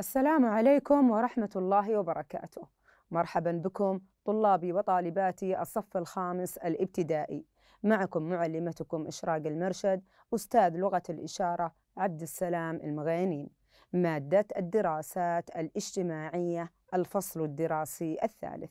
السلام عليكم ورحمة الله وبركاته. مرحبا بكم طلابي وطالباتي الصف الخامس الابتدائي. معكم معلمتكم إشراق المرشد أستاذ لغة الإشارة عبد السلام المغينين مادة الدراسات الاجتماعية الفصل الدراسي الثالث.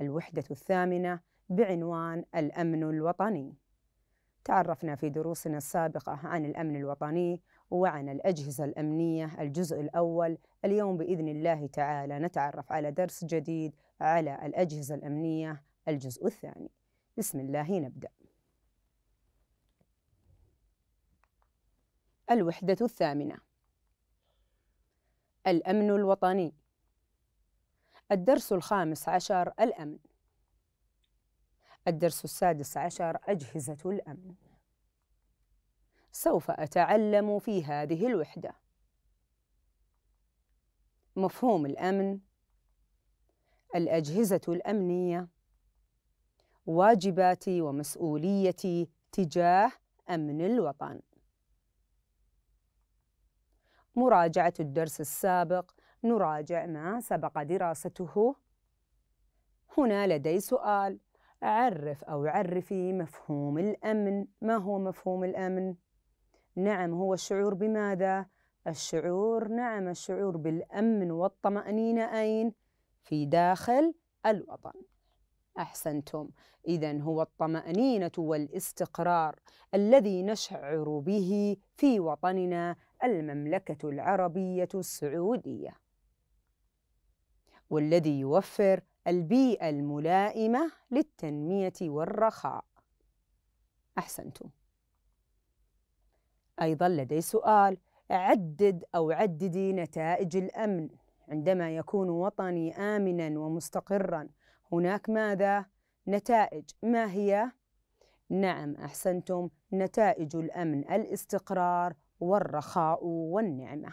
الوحدة الثامنة بعنوان الأمن الوطني. تعرفنا في دروسنا السابقة عن الأمن الوطني وعن الأجهزة الأمنية الجزء الأول اليوم بإذن الله تعالى نتعرف على درس جديد على الأجهزة الأمنية الجزء الثاني بسم الله نبدأ الوحدة الثامنة الأمن الوطني الدرس الخامس عشر الأمن الدرس السادس عشر أجهزة الأمن سوف أتعلم في هذه الوحدة مفهوم الأمن الأجهزة الأمنية واجباتي ومسؤوليتي تجاه أمن الوطن مراجعة الدرس السابق نراجع ما سبق دراسته هنا لدي سؤال عرف أو عرفي مفهوم الأمن ما هو مفهوم الأمن؟ نعم هو الشعور بماذا؟ الشعور نعم الشعور بالأمن والطمأنينة أين؟ في داخل الوطن أحسنتم إذا هو الطمأنينة والاستقرار الذي نشعر به في وطننا المملكة العربية السعودية والذي يوفر البيئة الملائمة للتنمية والرخاء أحسنتم أيضا لدي سؤال عدد أو عددي نتائج الأمن عندما يكون وطني آمنا ومستقرا هناك ماذا؟ نتائج ما هي؟ نعم أحسنتم نتائج الأمن الاستقرار والرخاء والنعمة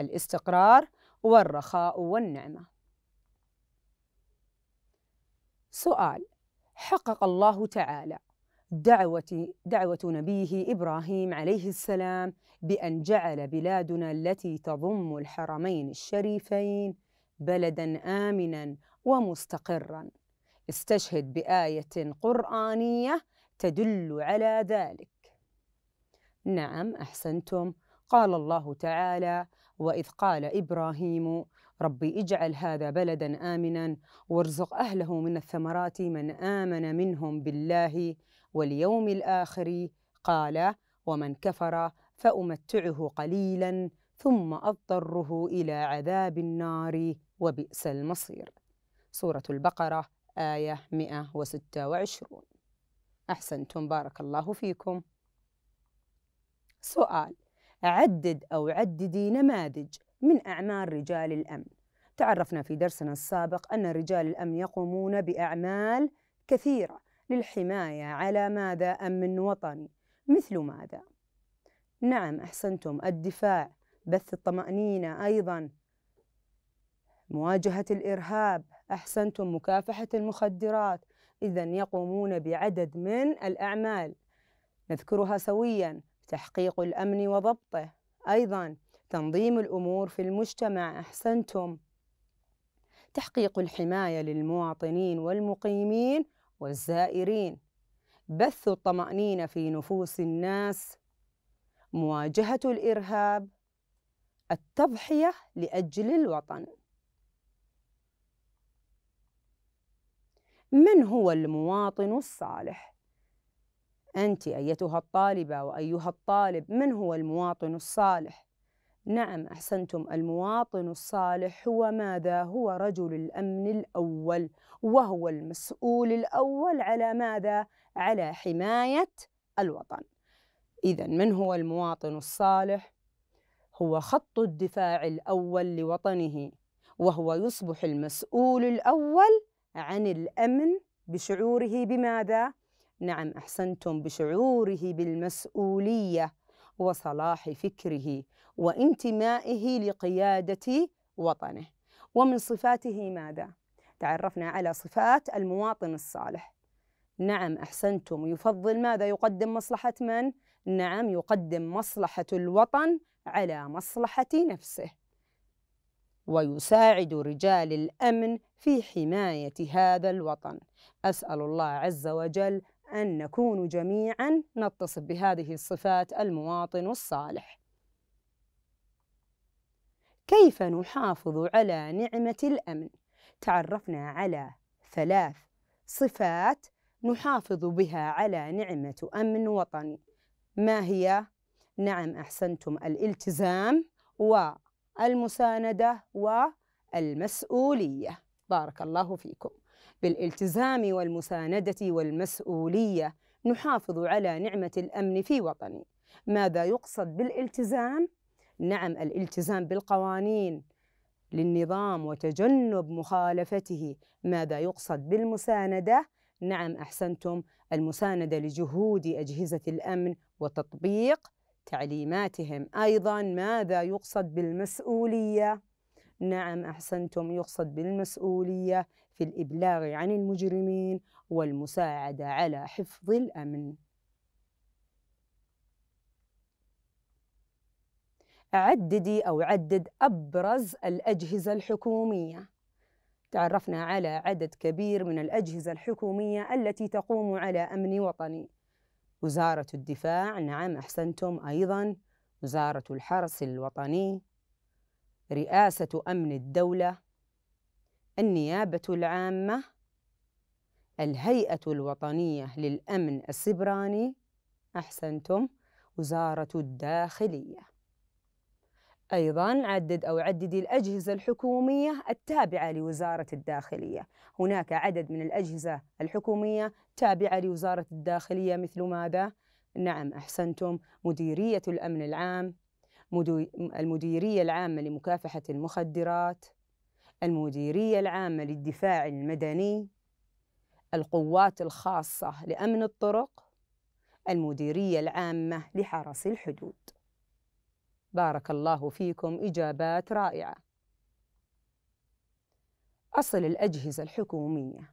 الاستقرار والرخاء والنعمة سؤال حقق الله تعالى دعوة دعوة نبيه إبراهيم عليه السلام بأن جعل بلادنا التي تضم الحرمين الشريفين بلدا آمنا ومستقرا استشهد بآية قرآنية تدل على ذلك نعم أحسنتم قال الله تعالى وإذ قال إبراهيم ربي اجعل هذا بلدا امنا وارزق اهله من الثمرات من امن منهم بالله واليوم الاخر قال ومن كفر فامتعه قليلا ثم اضطره الى عذاب النار وبئس المصير سوره البقره ايه 126 احسنتم بارك الله فيكم سؤال عدد او عددي نماذج من أعمال رجال الأمن تعرفنا في درسنا السابق أن رجال الأمن يقومون بأعمال كثيرة للحماية على ماذا أمن وطني مثل ماذا؟ نعم أحسنتم الدفاع بث الطمأنينة أيضا مواجهة الإرهاب أحسنتم مكافحة المخدرات إذا يقومون بعدد من الأعمال نذكرها سويا تحقيق الأمن وضبطه أيضا تنظيم الأمور في المجتمع أحسنتم تحقيق الحماية للمواطنين والمقيمين والزائرين بث الطمأنينة في نفوس الناس مواجهة الإرهاب التضحية لأجل الوطن من هو المواطن الصالح؟ أنت أيتها الطالبة وأيها الطالب من هو المواطن الصالح؟ نعم احسنتم المواطن الصالح هو ماذا هو رجل الامن الاول وهو المسؤول الاول على ماذا على حمايه الوطن اذا من هو المواطن الصالح هو خط الدفاع الاول لوطنه وهو يصبح المسؤول الاول عن الامن بشعوره بماذا نعم احسنتم بشعوره بالمسؤوليه وصلاح فكره وانتمائه لقياده وطنه ومن صفاته ماذا تعرفنا على صفات المواطن الصالح نعم احسنتم يفضل ماذا يقدم مصلحه من نعم يقدم مصلحه الوطن على مصلحه نفسه ويساعد رجال الامن في حمايه هذا الوطن اسال الله عز وجل أن نكون جميعا نتصف بهذه الصفات المواطن الصالح كيف نحافظ على نعمة الأمن؟ تعرفنا على ثلاث صفات نحافظ بها على نعمة أمن وطني ما هي؟ نعم أحسنتم الالتزام والمساندة والمسؤولية بارك الله فيكم بالالتزام والمساندة والمسؤولية نحافظ على نعمة الأمن في وطني ماذا يقصد بالالتزام؟ نعم الالتزام بالقوانين للنظام وتجنب مخالفته ماذا يقصد بالمساندة؟ نعم أحسنتم المساندة لجهود أجهزة الأمن وتطبيق تعليماتهم أيضا ماذا يقصد بالمسؤولية؟ نعم أحسنتم يقصد بالمسؤولية في الإبلاغ عن المجرمين والمساعدة على حفظ الأمن. عددي أو عدد أبرز الأجهزة الحكومية. تعرفنا على عدد كبير من الأجهزة الحكومية التي تقوم على أمن وطني. وزارة الدفاع، نعم أحسنتم أيضاً، وزارة الحرس الوطني، رئاسة أمن الدولة النيابة العامة الهيئة الوطنية للأمن السبراني أحسنتم وزارة الداخلية أيضا عدد أو عددي الأجهزة الحكومية التابعة لوزارة الداخلية هناك عدد من الأجهزة الحكومية تابعة لوزارة الداخلية مثل ماذا؟ نعم أحسنتم مديرية الأمن العام المديرية العامة لمكافحة المخدرات المديرية العامة للدفاع المدني القوات الخاصة لأمن الطرق المديرية العامة لحرس الحدود بارك الله فيكم إجابات رائعة أصل الأجهزة الحكومية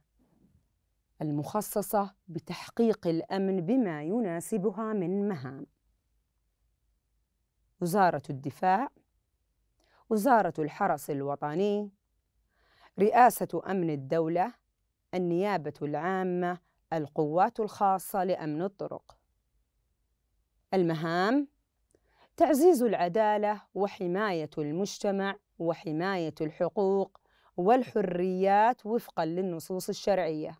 المخصصة بتحقيق الأمن بما يناسبها من مهام وزارة الدفاع وزارة الحرس الوطني رئاسة أمن الدولة النيابة العامة القوات الخاصة لأمن الطرق المهام تعزيز العدالة وحماية المجتمع وحماية الحقوق والحريات وفقا للنصوص الشرعية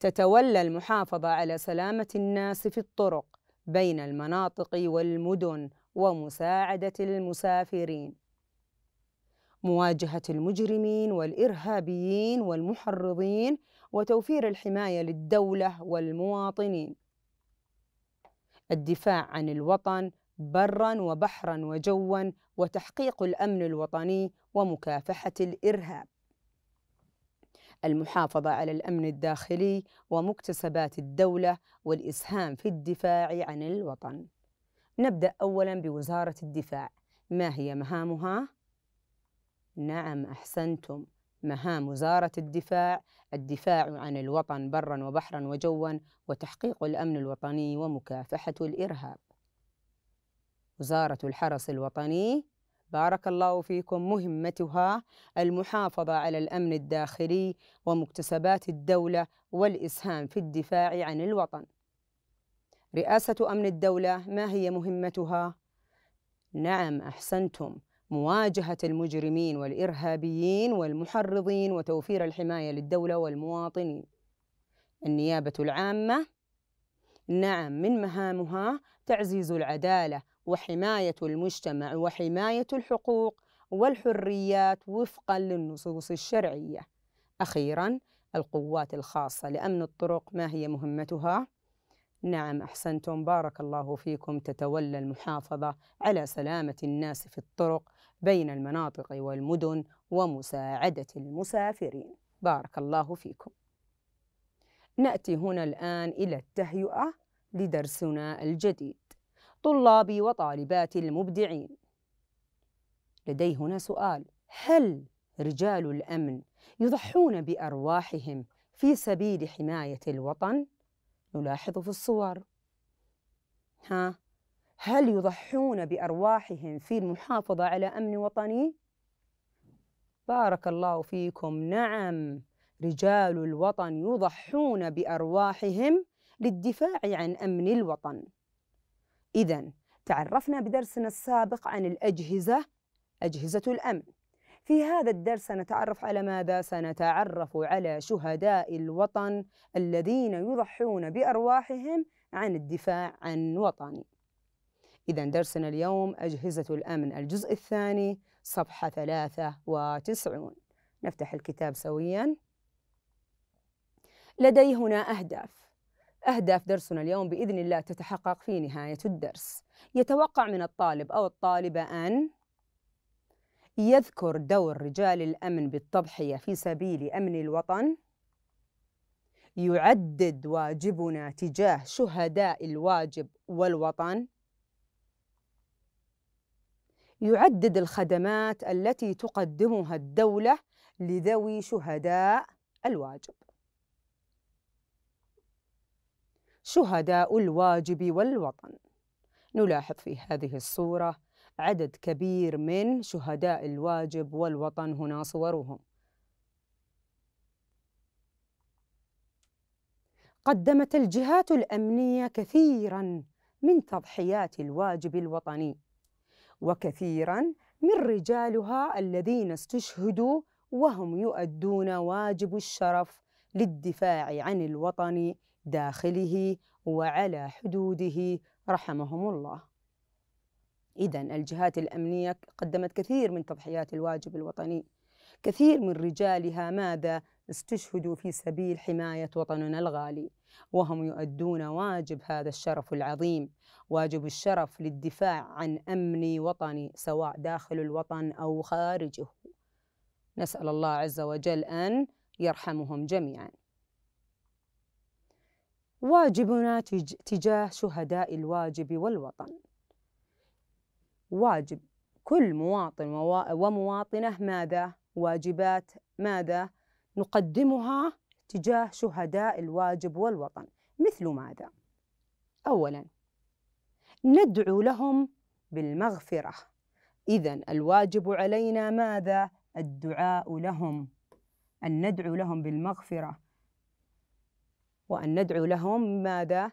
تتولى المحافظة على سلامة الناس في الطرق بين المناطق والمدن ومساعدة المسافرين مواجهة المجرمين والإرهابيين والمحرضين وتوفير الحماية للدولة والمواطنين الدفاع عن الوطن برا وبحرا وجوا وتحقيق الأمن الوطني ومكافحة الإرهاب المحافظة على الأمن الداخلي ومكتسبات الدولة والإسهام في الدفاع عن الوطن. نبدأ أولاً بوزارة الدفاع، ما هي مهامها؟ نعم أحسنتم، مهام وزارة الدفاع الدفاع عن الوطن برا وبحرا وجوا وتحقيق الأمن الوطني ومكافحة الإرهاب. وزارة الحرس الوطني بارك الله فيكم مهمتها المحافظة على الأمن الداخلي ومكتسبات الدولة والإسهام في الدفاع عن الوطن. رئاسة أمن الدولة ما هي مهمتها؟ نعم أحسنتم مواجهة المجرمين والإرهابيين والمحرضين وتوفير الحماية للدولة والمواطنين. النيابة العامة نعم من مهامها تعزيز العدالة وحماية المجتمع وحماية الحقوق والحريات وفقا للنصوص الشرعية. أخيرا القوات الخاصة لأمن الطرق ما هي مهمتها؟ نعم أحسنتم بارك الله فيكم تتولى المحافظة على سلامة الناس في الطرق بين المناطق والمدن ومساعدة المسافرين بارك الله فيكم نأتي هنا الآن إلى التهيئة لدرسنا الجديد طلاب وطالبات المبدعين لدي هنا سؤال هل رجال الامن يضحون بارواحهم في سبيل حمايه الوطن نلاحظ في الصور ها هل يضحون بارواحهم في المحافظه على امن وطني بارك الله فيكم نعم رجال الوطن يضحون بارواحهم للدفاع عن امن الوطن إذا تعرفنا بدرسنا السابق عن الأجهزة أجهزة الأمن في هذا الدرس سنتعرف على ماذا؟ سنتعرف على شهداء الوطن الذين يضحون بأرواحهم عن الدفاع عن وطني إذا درسنا اليوم أجهزة الأمن الجزء الثاني صفحة 93 نفتح الكتاب سوياً لدي هنا أهداف أهداف درسنا اليوم بإذن الله تتحقق في نهاية الدرس يتوقع من الطالب أو الطالبة أن يذكر دور رجال الأمن بالتضحية في سبيل أمن الوطن يعدد واجبنا تجاه شهداء الواجب والوطن يعدد الخدمات التي تقدمها الدولة لذوي شهداء الواجب شهداء الواجب والوطن نلاحظ في هذه الصورة عدد كبير من شهداء الواجب والوطن هنا صورهم قدمت الجهات الأمنية كثيرا من تضحيات الواجب الوطني وكثيرا من رجالها الذين استشهدوا وهم يؤدون واجب الشرف للدفاع عن الوطن داخله وعلى حدوده رحمهم الله إذا الجهات الأمنية قدمت كثير من تضحيات الواجب الوطني كثير من رجالها ماذا استشهدوا في سبيل حماية وطننا الغالي وهم يؤدون واجب هذا الشرف العظيم واجب الشرف للدفاع عن أمن وطني سواء داخل الوطن أو خارجه نسأل الله عز وجل أن يرحمهم جميعاً واجبنا تجاه شهداء الواجب والوطن واجب كل مواطن ومواطنة ماذا واجبات ماذا نقدمها تجاه شهداء الواجب والوطن مثل ماذا أولا ندعو لهم بالمغفرة إذا الواجب علينا ماذا الدعاء لهم أن ندعو لهم بالمغفرة وأن ندعو لهم ماذا؟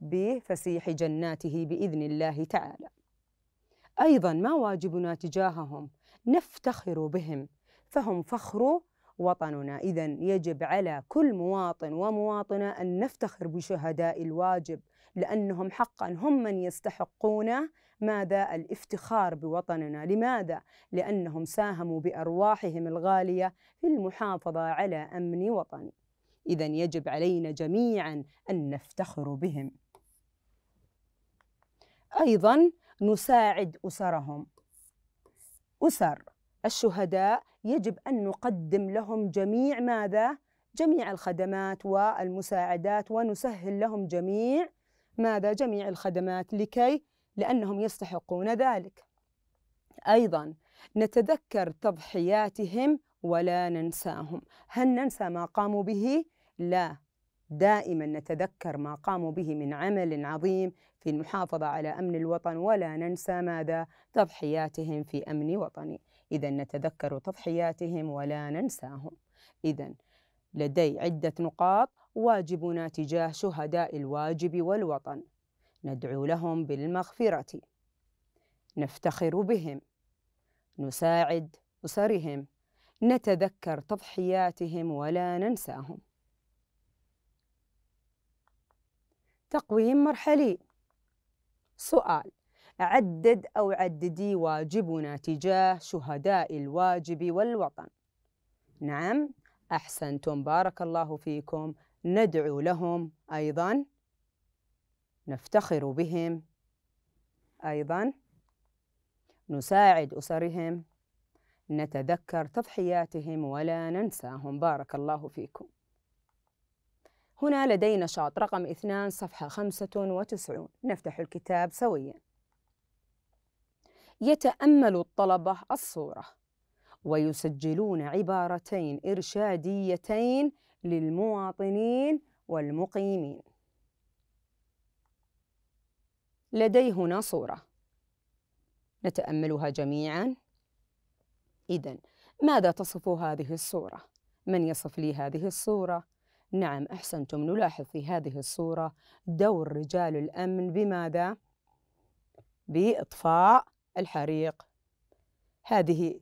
بفسيح جناته بإذن الله تعالى. أيضا ما واجبنا تجاههم؟ نفتخر بهم فهم فخر وطننا، إذا يجب على كل مواطن ومواطنة أن نفتخر بشهداء الواجب لأنهم حقا هم من يستحقون ماذا؟ الافتخار بوطننا، لماذا؟ لأنهم ساهموا بأرواحهم الغالية في المحافظة على أمن وطني. اذا يجب علينا جميعا ان نفتخر بهم ايضا نساعد اسرهم اسر الشهداء يجب ان نقدم لهم جميع ماذا جميع الخدمات والمساعدات ونسهل لهم جميع ماذا جميع الخدمات لكي لانهم يستحقون ذلك ايضا نتذكر تضحياتهم ولا ننساهم هل ننسى ما قاموا به لا دائما نتذكر ما قاموا به من عمل عظيم في المحافظة على أمن الوطن ولا ننسى ماذا تضحياتهم في أمن وطني إذا نتذكر تضحياتهم ولا ننساهم إذا لدي عدة نقاط واجبنا تجاه شهداء الواجب والوطن ندعو لهم بالمغفرة نفتخر بهم نساعد أسرهم نتذكر تضحياتهم ولا ننساهم تقويم مرحلي سؤال عدد أو عددي واجبنا تجاه شهداء الواجب والوطن نعم أحسنتم بارك الله فيكم ندعو لهم أيضا نفتخر بهم أيضا نساعد أسرهم نتذكر تضحياتهم ولا ننساهم بارك الله فيكم هنا لدي نشاط رقم اثنان صفحة خمسة وتسعون نفتح الكتاب سويا يتأمل الطلبة الصورة ويسجلون عبارتين إرشاديتين للمواطنين والمقيمين لدي هنا صورة نتأملها جميعا إذا ماذا تصف هذه الصورة؟ من يصف لي هذه الصورة؟ نعم أحسنتم نلاحظ في هذه الصورة دور رجال الأمن بماذا؟ بإطفاء الحريق هذه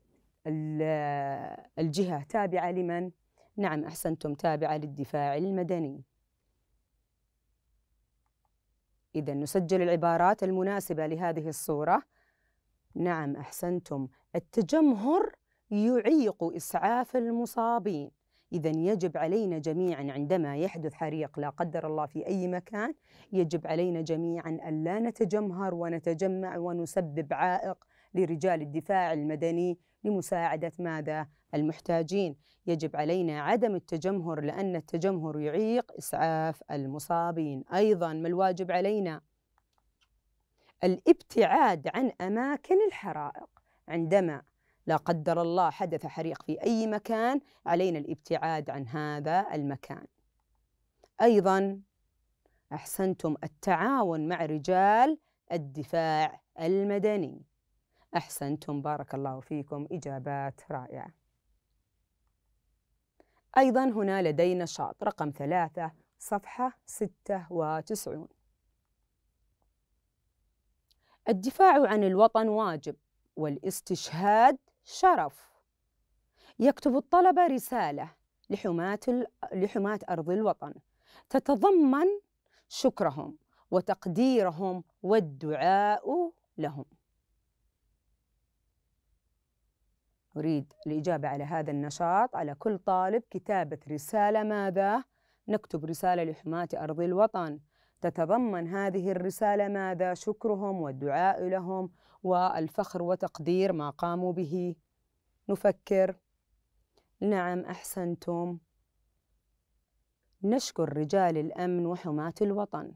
الجهة تابعة لمن؟ نعم أحسنتم تابعة للدفاع المدني إذا نسجل العبارات المناسبة لهذه الصورة نعم أحسنتم التجمهر يعيق إسعاف المصابين إذا يجب علينا جميعا عندما يحدث حريق لا قدر الله في أي مكان يجب علينا جميعا أن لا نتجمهر ونتجمع ونسبب عائق لرجال الدفاع المدني لمساعدة ماذا؟ المحتاجين يجب علينا عدم التجمهر لأن التجمهر يعيق إسعاف المصابين أيضا ما الواجب علينا؟ الابتعاد عن أماكن الحرائق عندما لا قدر الله حدث حريق في أي مكان علينا الابتعاد عن هذا المكان أيضا أحسنتم التعاون مع رجال الدفاع المدني أحسنتم بارك الله فيكم إجابات رائعة أيضا هنا لدينا شاط رقم ثلاثة صفحة 96 الدفاع عن الوطن واجب والاستشهاد شرف يكتب الطلبة رسالة لحماة, لحماة أرض الوطن تتضمن شكرهم وتقديرهم والدعاء لهم أريد الإجابة على هذا النشاط على كل طالب كتابة رسالة ماذا؟ نكتب رسالة لحماة أرض الوطن تتضمن هذه الرسالة ماذا؟ شكرهم والدعاء لهم والفخر وتقدير ما قاموا به نفكر نعم أحسنتم نشكر رجال الأمن وحماة الوطن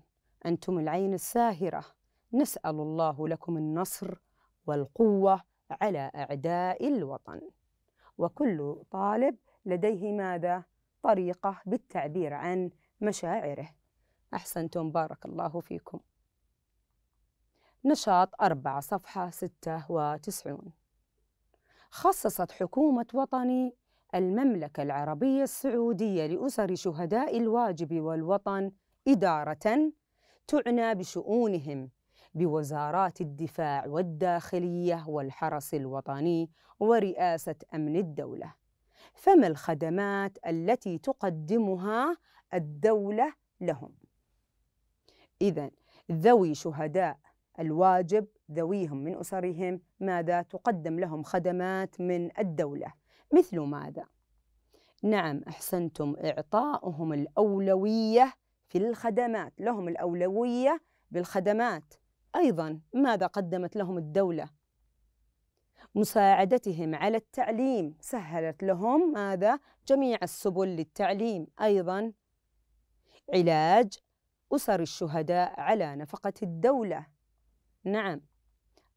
أنتم العين الساهرة نسأل الله لكم النصر والقوة على أعداء الوطن وكل طالب لديه ماذا؟ طريقة بالتعبير عن مشاعره أحسنتم بارك الله فيكم نشاط أربعة صفحة ستة وتسعون خصصت حكومة وطني المملكة العربية السعودية لأسر شهداء الواجب والوطن إدارة تعنى بشؤونهم بوزارات الدفاع والداخلية والحرس الوطني ورئاسة أمن الدولة. فما الخدمات التي تقدمها الدولة لهم؟ إذا ذوي شهداء الواجب ذويهم من أسرهم ماذا تقدم لهم خدمات من الدولة مثل ماذا؟ نعم أحسنتم إعطاؤهم الأولوية في الخدمات لهم الأولوية بالخدمات أيضا ماذا قدمت لهم الدولة؟ مساعدتهم على التعليم سهلت لهم ماذا؟ جميع السبل للتعليم أيضا علاج أسر الشهداء على نفقة الدولة نعم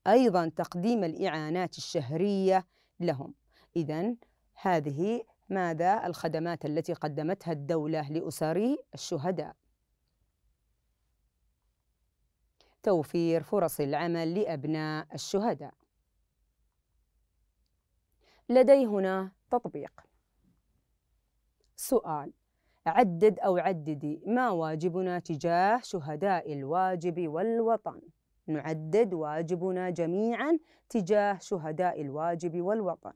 أيضا تقديم الإعانات الشهرية لهم إذا هذه ماذا الخدمات التي قدمتها الدولة لأسر الشهداء توفير فرص العمل لأبناء الشهداء لدي هنا تطبيق سؤال عدد أو عددي ما واجبنا تجاه شهداء الواجب والوطن نعدد واجبنا جميعا تجاه شهداء الواجب والوطن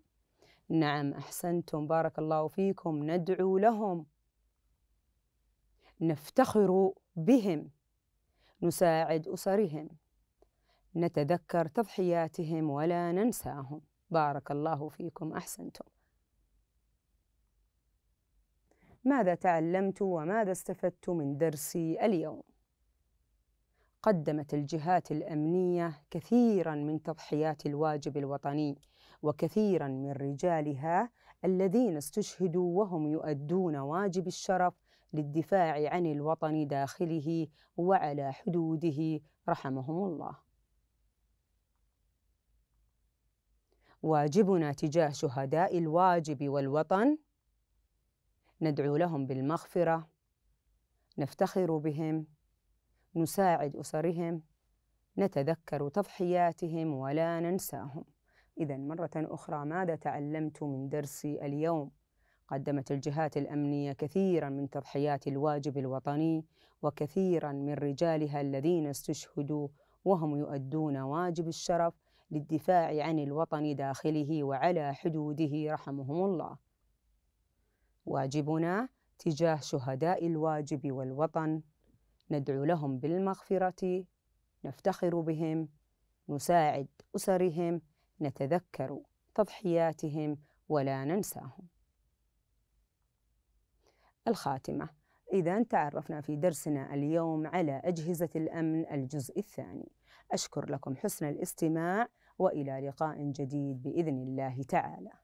نعم أحسنتم بارك الله فيكم ندعو لهم نفتخر بهم نساعد أسرهم نتذكر تضحياتهم ولا ننساهم بارك الله فيكم أحسنتم ماذا تعلمت وماذا استفدت من درسي اليوم قدمت الجهات الامنيه كثيرا من تضحيات الواجب الوطني وكثيرا من رجالها الذين استشهدوا وهم يؤدون واجب الشرف للدفاع عن الوطن داخله وعلى حدوده رحمهم الله واجبنا تجاه شهداء الواجب والوطن ندعو لهم بالمغفرة نفتخر بهم نساعد أسرهم نتذكر تضحياتهم ولا ننساهم إذا مرة أخرى ماذا تعلمت من درسي اليوم؟ قدمت الجهات الأمنية كثيرا من تضحيات الواجب الوطني وكثيرا من رجالها الذين استشهدوا وهم يؤدون واجب الشرف للدفاع عن الوطن داخله وعلى حدوده رحمهم الله واجبنا تجاه شهداء الواجب والوطن ندعو لهم بالمغفره نفتخر بهم نساعد اسرهم نتذكر تضحياتهم ولا ننساهم الخاتمه اذا تعرفنا في درسنا اليوم على اجهزه الامن الجزء الثاني اشكر لكم حسن الاستماع والى لقاء جديد باذن الله تعالى